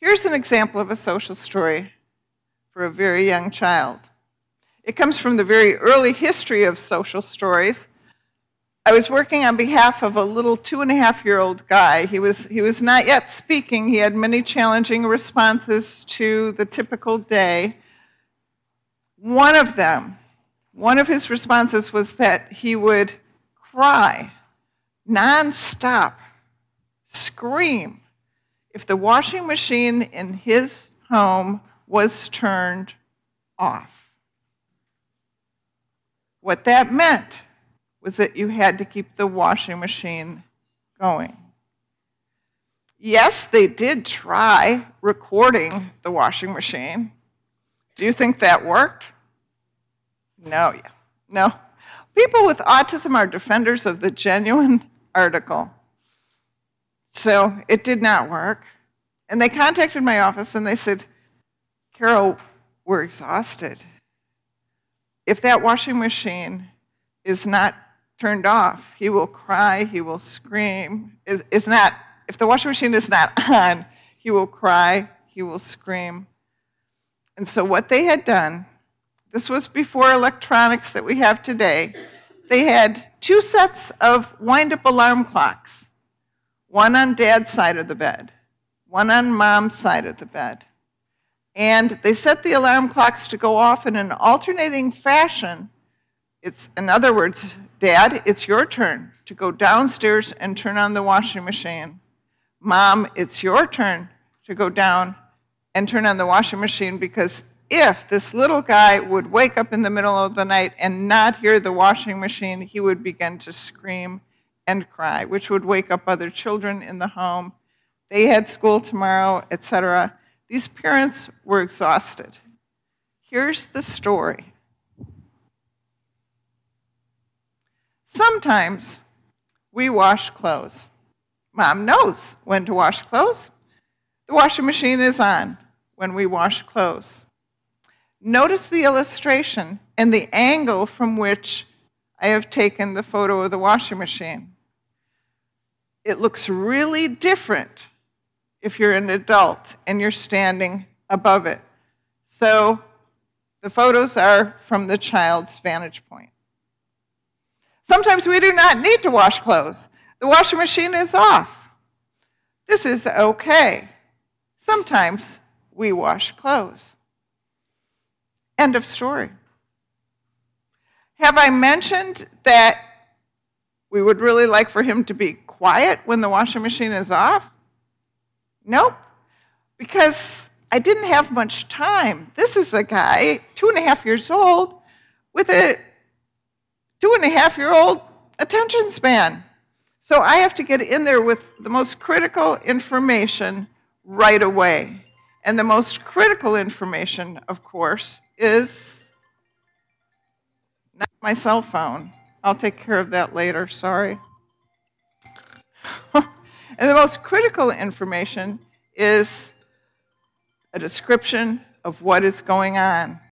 Here's an example of a social story for a very young child. It comes from the very early history of social stories. I was working on behalf of a little two and a half year old guy. He was, he was not yet speaking. He had many challenging responses to the typical day. One of them, one of his responses was that he would cry nonstop, scream, if the washing machine in his home was turned off. What that meant was that you had to keep the washing machine going. Yes, they did try recording the washing machine. Do you think that worked? No, yeah, no. People with autism are defenders of the genuine article. So it did not work. And they contacted my office and they said, Carol, we're exhausted. If that washing machine is not turned off, he will cry, he will scream. Is, is not, if the washing machine is not on, he will cry, he will scream. And so what they had done, this was before electronics that we have today, they had two sets of wind up alarm clocks one on dad's side of the bed, one on mom's side of the bed. And they set the alarm clocks to go off in an alternating fashion. It's, in other words, Dad, it's your turn to go downstairs and turn on the washing machine. Mom, it's your turn to go down and turn on the washing machine because if this little guy would wake up in the middle of the night and not hear the washing machine, he would begin to scream and cry, which would wake up other children in the home. They had school tomorrow, etc. These parents were exhausted. Here's the story. Sometimes we wash clothes. Mom knows when to wash clothes. The washing machine is on when we wash clothes. Notice the illustration and the angle from which I have taken the photo of the washing machine it looks really different if you're an adult and you're standing above it. So the photos are from the child's vantage point. Sometimes we do not need to wash clothes. The washing machine is off. This is okay. Sometimes we wash clothes. End of story. Have I mentioned that we would really like for him to be quiet when the washing machine is off? Nope, because I didn't have much time. This is a guy, two and a half years old, with a two and a half year old attention span. So I have to get in there with the most critical information right away. And the most critical information, of course, is not my cell phone. I'll take care of that later, sorry. And the most critical information is a description of what is going on